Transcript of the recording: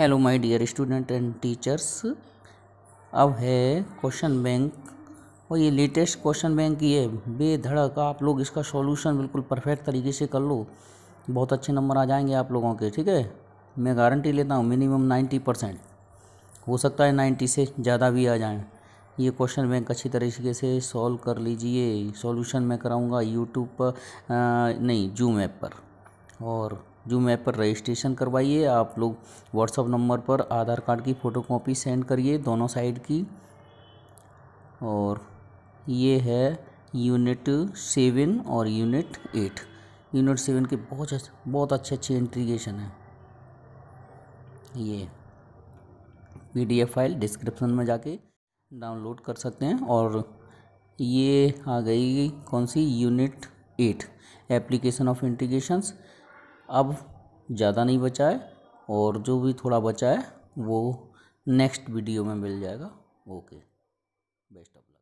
hello my dear student and teachers अब है question bank और ये लेटेस्ट क्वेश्चन बैंक ये बेधड़क आप लोग इसका सॉल्यूशन बिल्कुल परफेक्ट तरीके से कर लो बहुत अच्छे नंबर आ जाएंगे आप लोगों के ठीक है मैं गारंटी लेता हूँ मिनिमम नाइन्टी परसेंट हो सकता है नाइन्टी से ज़्यादा भी आ जाएँ ये क्वेश्चन बैंक अच्छी तरीके से सॉल्व कर लीजिए सॉल्यूशन मैं कराऊँगा यूट्यूब पर नहीं जूम ऐप पर और जूम ऐप पर रजिस्ट्रेशन करवाइए आप लोग व्हाट्सअप नंबर पर आधार कार्ड की फ़ोटोकॉपी सेंड करिए दोनों साइड की और ये है यूनिट सेवन और यूनिट एट यूनिट सेवन के बहुत बहुत अच्छे अच्छे इंट्रीगेशन हैं ये पीडीएफ फाइल डिस्क्रिप्शन में जाके डाउनलोड कर सकते हैं और ये आ गई कौन सी unit eight application of integrations अब ज़्यादा नहीं बचा है और जो भी थोड़ा बचा है वो नेक्स्ट वीडियो में मिल जाएगा ओके बेस्ट ऑफ लक